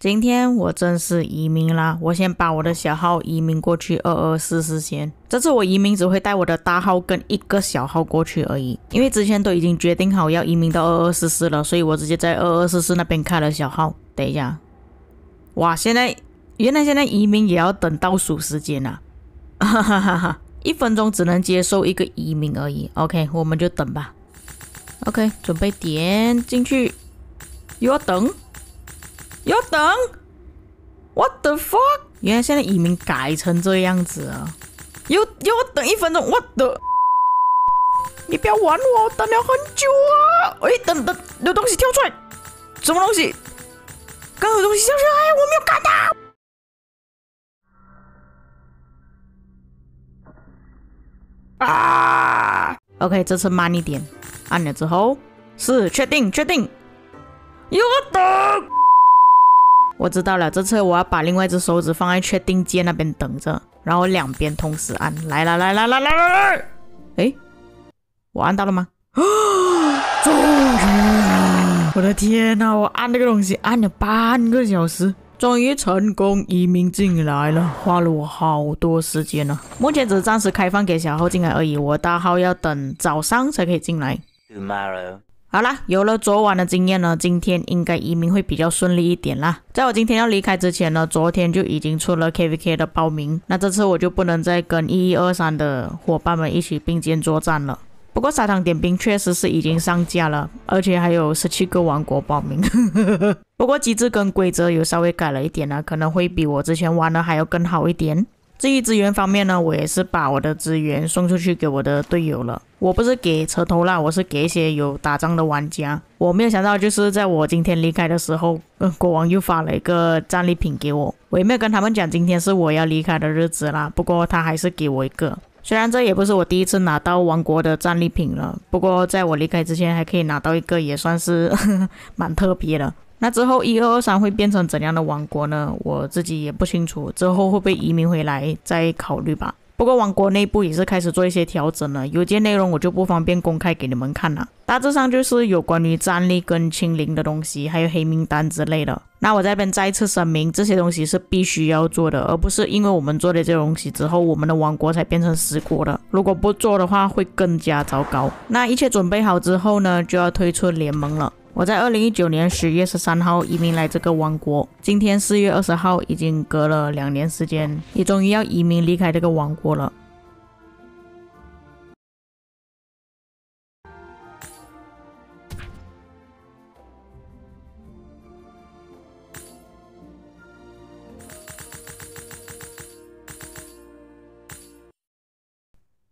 今天我正式移民啦！我先把我的小号移民过去二二四四先。这次我移民只会带我的大号跟一个小号过去而已，因为之前都已经决定好要移民到二二四四了，所以我直接在二二四四那边开了小号。等一下，哇！现在原来现在移民也要等倒数时间啊！哈哈哈哈，一分钟只能接受一个移民而已。OK，我们就等吧。OK，准备点进去，又要等。要等？What the fuck？原来现在移民改成这样子啊！又又等一分钟？What？the？你不要玩我，等了很久啊！哎，等等，有东西跳出来，什么东西？刚好东西跳出来，我没有看到。啊！OK，这次慢一点，按了之后，是确定，确定。要等。我知道了，这次我要把另外一只手指放在确定键那边等着，然后两边同时按。来了，来了，来来来来！哎，我按到了吗？啊！终于！我的天哪，我按那个东西按了半个小时，终于成功移民进来了，花了我好多时间呢。目前只暂时开放给小号进来而已，我大号要等早上才可以进来。好啦，有了昨晚的经验呢，今天应该移民会比较顺利一点啦。在我今天要离开之前呢，昨天就已经出了 KVK 的报名，那这次我就不能再跟一一二三的伙伴们一起并肩作战了。不过沙糖点兵确实是已经上架了，而且还有十七个王国报名。不过机制跟规则有稍微改了一点呢，可能会比我之前玩的还要更好一点。至于资源方面呢，我也是把我的资源送出去给我的队友了。我不是给车头啦，我是给一些有打仗的玩家。我没有想到，就是在我今天离开的时候，嗯，国王又发了一个战利品给我。我也没有跟他们讲今天是我要离开的日子啦，不过他还是给我一个。虽然这也不是我第一次拿到王国的战利品了，不过在我离开之前还可以拿到一个，也算是 蛮特别的。那之后，一二二三会变成怎样的王国呢？我自己也不清楚，之后会不会移民回来再考虑吧。不过，王国内部也是开始做一些调整了。邮件内容我就不方便公开给你们看了，大致上就是有关于战力跟清零的东西，还有黑名单之类的。那我这边再次声明，这些东西是必须要做的，而不是因为我们做了这东西之后我们的王国才变成十国的。如果不做的话，会更加糟糕。那一切准备好之后呢，就要推出联盟了。我在二零一九年十月十三号移民来这个王国，今天四月二十号，已经隔了两年时间，你终于要移民离开这个王国了。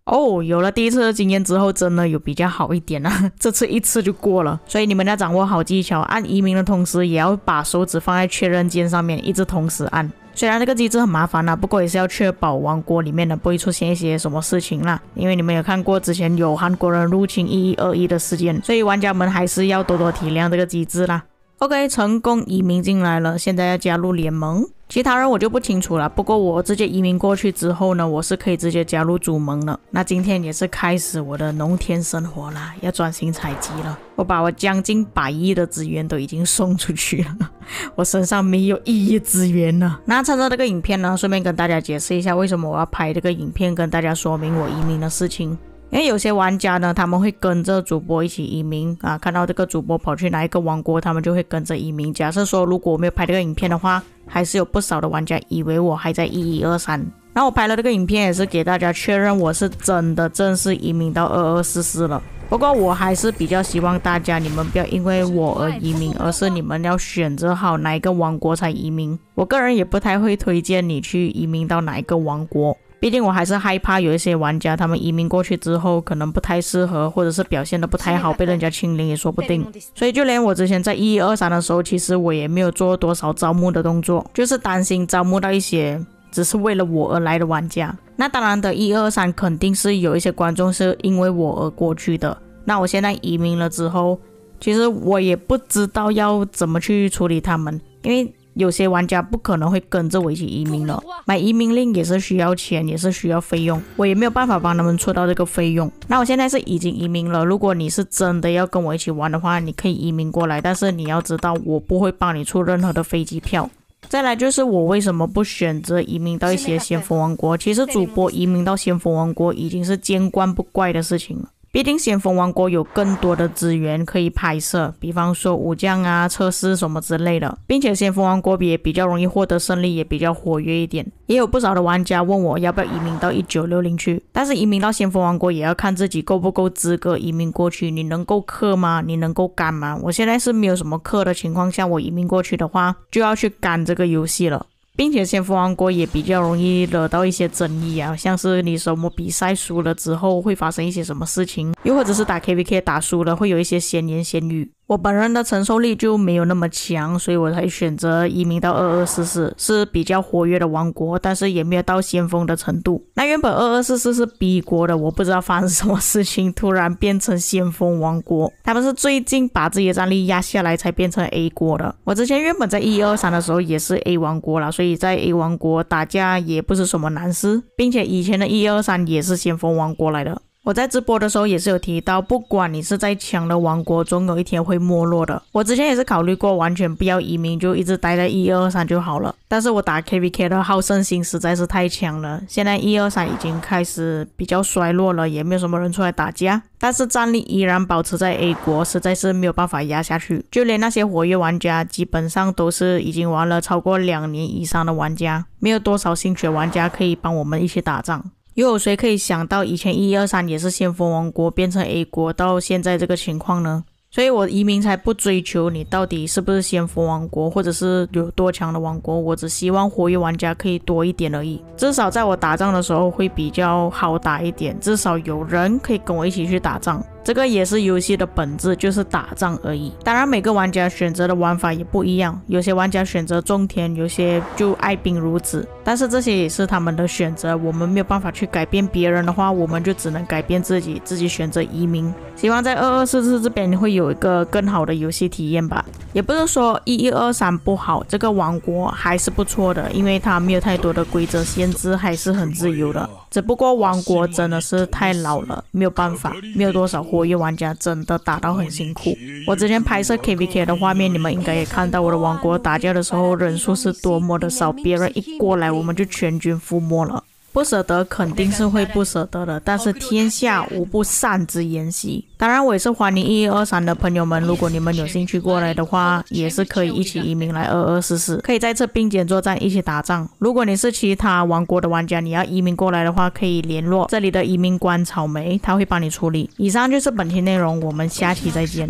哦，有了第一次的经验之后，真的有比较好一点啦。这次一次就过了，所以你们要掌握好技巧，按移民的同时，也要把手指放在确认键上面，一直同时按。虽然这个机制很麻烦啦，不过也是要确保王国里面呢不会出现一些什么事情啦。因为你们有看过之前有韩国人入侵一一二一的事件，所以玩家们还是要多多体谅这个机制啦。OK，成功移民进来了，现在要加入联盟。其他人我就不清楚了。不过我直接移民过去之后呢，我是可以直接加入主盟了。那今天也是开始我的农田生活啦，要专心采集了。我把我将近百亿的资源都已经送出去了，我身上没有一亿资源了。那趁着这个影片呢，顺便跟大家解释一下，为什么我要拍这个影片，跟大家说明我移民的事情。因为有些玩家呢，他们会跟着主播一起移民啊，看到这个主播跑去哪一个王国，他们就会跟着移民。假设说如果我没有拍这个影片的话，还是有不少的玩家以为我还在一一二三。那我拍了这个影片，也是给大家确认我是真的正式移民到二二四四了。不过我还是比较希望大家，你们不要因为我而移民，而是你们要选择好哪一个王国才移民。我个人也不太会推荐你去移民到哪一个王国。毕竟我还是害怕有一些玩家，他们移民过去之后，可能不太适合，或者是表现的不太好，被人家清零也说不定。所以，就连我之前在一一二三的时候，其实我也没有做多少招募的动作，就是担心招募到一些只是为了我而来的玩家。那当然的一一二三肯定是有一些观众是因为我而过去的。那我现在移民了之后，其实我也不知道要怎么去处理他们，因为。有些玩家不可能会跟着我一起移民了，买移民令也是需要钱，也是需要费用，我也没有办法帮他们出到这个费用。那我现在是已经移民了，如果你是真的要跟我一起玩的话，你可以移民过来，但是你要知道我不会帮你出任何的飞机票。再来就是我为什么不选择移民到一些 先锋王国？其实主播移民到先锋王国已经是见惯不怪的事情了。一定先锋王国有更多的资源可以拍摄，比方说武将啊、测试什么之类的，并且先锋王国也比较容易获得胜利，也比较活跃一点。也有不少的玩家问我要不要移民到一九六零去，但是移民到先锋王国也要看自己够不够资格移民过去。你能够氪吗？你能够干吗？我现在是没有什么氪的情况下，我移民过去的话就要去干这个游戏了。并且先锋王国也比较容易惹到一些争议啊，像是你什么比赛输了之后会发生一些什么事情，又或者是打 KVK 打输了会有一些闲言闲语。我本人的承受力就没有那么强，所以我才选择移民到二二四四，是比较活跃的王国，但是也没有到先锋的程度。那原本二二四四是 B 国的，我不知道发生什么事情，突然变成先锋王国。他们是最近把自己的战力压下来才变成 A 国的。我之前原本在一二三的时候也是 A 王国了，所以。在 A 王国打架也不是什么难事，并且以前的一二三也是先锋王国来的。我在直播的时候也是有提到，不管你是在强的王国，总有一天会没落的。我之前也是考虑过，完全不要移民，就一直待在一二三就好了。但是我打 KVK 的好胜心实在是太强了，现在一二三已经开始比较衰落了，也没有什么人出来打架，但是战力依然保持在 A 国，实在是没有办法压下去。就连那些活跃玩家，基本上都是已经玩了超过两年以上的玩家，没有多少新血玩家可以帮我们一起打仗。又有谁可以想到以前一二三也是先锋王国变成 A 国到现在这个情况呢？所以我移民才不追求你到底是不是先锋王国，或者是有多强的王国，我只希望活跃玩家可以多一点而已。至少在我打仗的时候会比较好打一点，至少有人可以跟我一起去打仗。这个也是游戏的本质，就是打仗而已。当然，每个玩家选择的玩法也不一样，有些玩家选择种田，有些就爱兵如子。但是这些也是他们的选择，我们没有办法去改变别人的话，我们就只能改变自己，自己选择移民。希望在二二四四这边会有一个更好的游戏体验吧。也不是说一一二三不好，这个王国还是不错的，因为它没有太多的规则限制，还是很自由的。只不过王国真的是太老了，没有办法，没有多少活跃玩家，真的打到很辛苦。我之前拍摄 KVK 的画面，你们应该也看到我的王国打架的时候人数是多么的少，别人一过来我们就全军覆没了。不舍得肯定是会不舍得的，但是天下无不散之筵席。当然，我也是欢迎一一二三的朋友们，如果你们有兴趣过来的话，也是可以一起移民来二二四四，可以在这并肩作战，一起打仗。如果你是其他王国的玩家，你要移民过来的话，可以联络这里的移民官草莓，他会帮你处理。以上就是本期内容，我们下期再见。